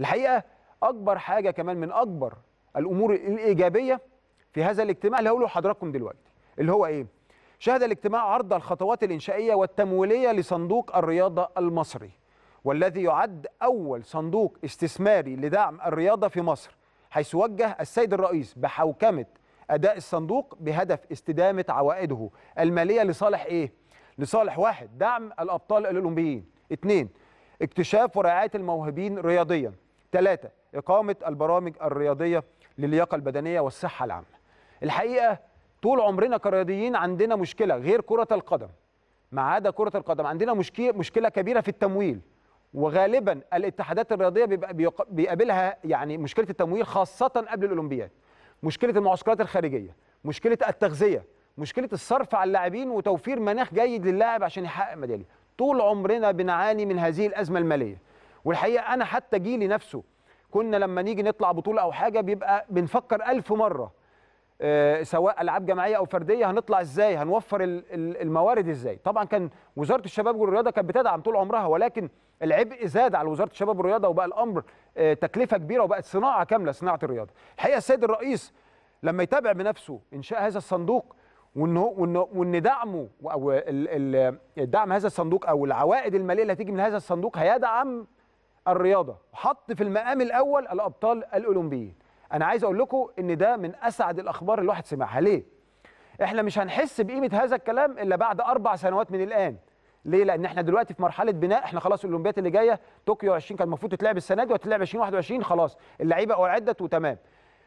الحقيقه اكبر حاجه كمان من اكبر الامور الايجابيه في هذا الاجتماع اللي هقوله لحضراتكم دلوقتي اللي هو ايه شهد الاجتماع عرض الخطوات الانشائيه والتمويليه لصندوق الرياضه المصري والذي يعد اول صندوق استثماري لدعم الرياضه في مصر حيث وجه السيد الرئيس بحوكمه اداء الصندوق بهدف استدامه عوائده الماليه لصالح ايه لصالح واحد دعم الابطال الاولمبيين اثنين اكتشاف ورعايه الموهوبين رياضيا ثلاثة إقامة البرامج الرياضية للياقة البدنية والصحة العامة الحقيقة طول عمرنا كرياضيين عندنا مشكلة غير كرة القدم ما عدا كرة القدم عندنا مشكلة كبيرة في التمويل وغالبا الاتحادات الرياضيه بيقابلها يعني مشكله التمويل خاصه قبل الاولمبياد مشكله المعسكرات الخارجيه مشكله التغذيه مشكله الصرف على اللاعبين وتوفير مناخ جيد للاعب عشان يحقق ميداليه طول عمرنا بنعاني من هذه الازمه الماليه والحقيقه انا حتى جيلي نفسه كنا لما نيجي نطلع بطوله او حاجه بيبقى بنفكر ألف مره آه، سواء العاب جماعيه او فرديه هنطلع ازاي هنوفر الموارد ازاي طبعا كان وزاره الشباب والرياضه كانت بتدعم طول عمرها ولكن العبء زاد على وزاره الشباب والرياضه وبقى الامر آه، تكلفه كبيره وبقت صناعه كامله صناعه الرياضه الحقيقه السيد الرئيس لما يتابع بنفسه انشاء هذا الصندوق وان وان دعمه او الدعم هذا الصندوق او العوائد الماليه اللي هتيجي من هذا الصندوق هيدعم الرياضه حط في المقام الاول الابطال الاولمبيين انا عايز اقول لكم ان ده من اسعد الاخبار اللي الواحد سمعها ليه احنا مش هنحس بقيمه هذا الكلام الا بعد اربع سنوات من الان ليه لان احنا دلوقتي في مرحله بناء احنا خلاص الاولمبيات اللي جايه طوكيو 20 كان المفروض تتلعب السنه دي وتتلعب 2021 خلاص اللعيبه اعدت وتمام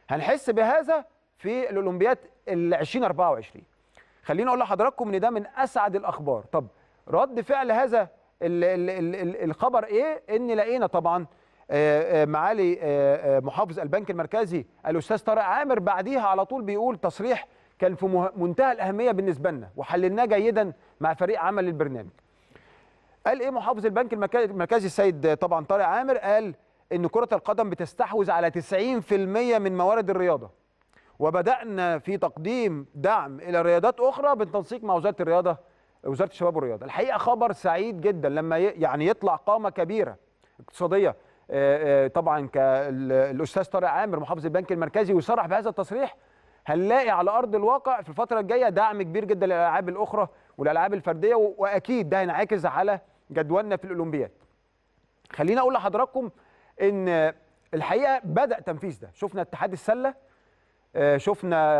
هنحس بهذا في الاولمبيات ال 2024 خليني اقول لحضراتكم ان ده من اسعد الاخبار طب رد فعل هذا الخبر ايه ان لقينا طبعا آه، آه، معالي آه، محافظ البنك المركزي الاستاذ طارق عامر بعديها على طول بيقول تصريح كان في منتهى الاهميه بالنسبه لنا وحللناه جيدا مع فريق عمل البرنامج قال ايه محافظ البنك المركزي السيد طبعا طارق عامر قال ان كره القدم بتستحوذ على 90% من موارد الرياضه وبدانا في تقديم دعم الى رياضات اخرى بالتنسيق مع وزاره الرياضه وزاره الشباب والرياضه الحقيقه خبر سعيد جدا لما يعني يطلع قامه كبيره اقتصاديه آه، آه، طبعا كالاستاذ طارق عامر محافظ البنك المركزي ويصرح بهذا التصريح هنلاقي على ارض الواقع في الفتره الجايه دعم كبير جدا للالعاب الاخرى والالعاب الفرديه واكيد ده هينعكس على جدولنا في الاولمبياد خليني اقول لحضراتكم ان الحقيقه بدا تنفيذ ده شفنا اتحاد السله آه، شفنا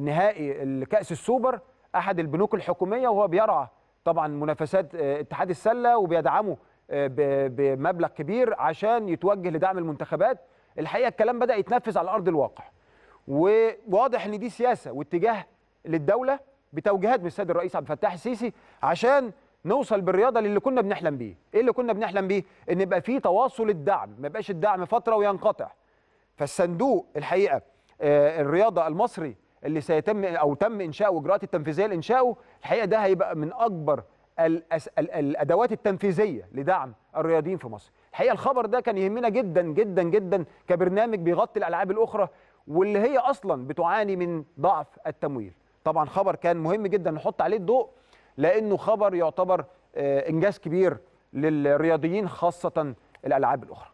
نهائي الكاس السوبر احد البنوك الحكوميه وهو بيرعى طبعا منافسات آه، اتحاد السله وبيدعمه آه، بمبلغ كبير عشان يتوجه لدعم المنتخبات الحقيقه الكلام بدا يتنفذ على ارض الواقع وواضح ان دي سياسه واتجاه للدوله بتوجيهات من السيد الرئيس عبد الفتاح السيسي عشان نوصل بالرياضه للي كنا بنحلم بيه ايه اللي كنا بنحلم بيه ان يبقى فيه تواصل الدعم ما يبقاش الدعم فتره وينقطع فالصندوق الحقيقه آه، الرياضه المصري اللي سيتم او تم انشاء اجراءات التنفيذيه لانشاؤه الحقيقه ده هيبقى من اكبر الأس... الادوات التنفيذيه لدعم الرياضيين في مصر الحقيقه الخبر ده كان يهمنا جدا جدا جدا كبرنامج بيغطي الالعاب الاخرى واللي هي اصلا بتعاني من ضعف التمويل طبعا خبر كان مهم جدا نحط عليه الضوء لانه خبر يعتبر آه، انجاز كبير للرياضيين خاصه الالعاب الاخرى